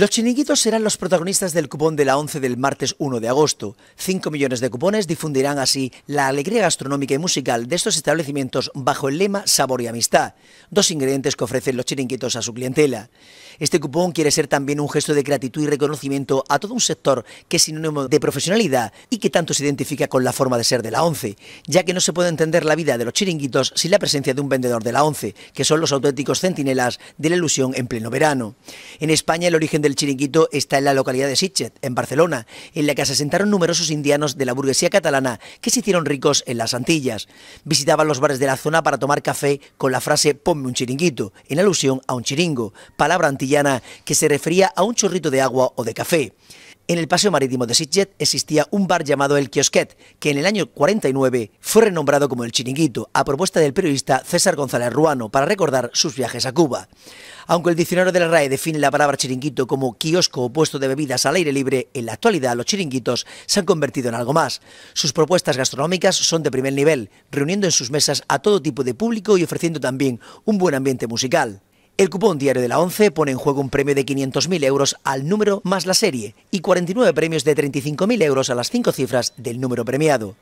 Los chiringuitos serán los protagonistas del cupón de la 11 del martes 1 de agosto. 5 millones de cupones difundirán así la alegría gastronómica y musical de estos establecimientos bajo el lema Sabor y Amistad, dos ingredientes que ofrecen los chiringuitos a su clientela. Este cupón quiere ser también un gesto de gratitud y reconocimiento a todo un sector que es sinónimo de profesionalidad y que tanto se identifica con la forma de ser de la once, ya que no se puede entender la vida de los chiringuitos sin la presencia de un vendedor de la once, que son los auténticos centinelas de la ilusión en pleno verano. En España el origen del el chiringuito está en la localidad de Sitges, en Barcelona, en la que se asentaron numerosos indianos de la burguesía catalana que se hicieron ricos en las Antillas. Visitaban los bares de la zona para tomar café con la frase ponme un chiringuito, en alusión a un chiringo, palabra antillana que se refería a un chorrito de agua o de café. En el paseo marítimo de Sitges existía un bar llamado El Kiosquet, que en el año 49 fue renombrado como El Chiringuito, a propuesta del periodista César González Ruano, para recordar sus viajes a Cuba. Aunque el diccionario de la RAE define la palabra chiringuito como kiosco o puesto de bebidas al aire libre, en la actualidad los chiringuitos se han convertido en algo más. Sus propuestas gastronómicas son de primer nivel, reuniendo en sus mesas a todo tipo de público y ofreciendo también un buen ambiente musical. El cupón diario de la 11 pone en juego un premio de 500.000 euros al número más la serie y 49 premios de 35.000 euros a las cinco cifras del número premiado.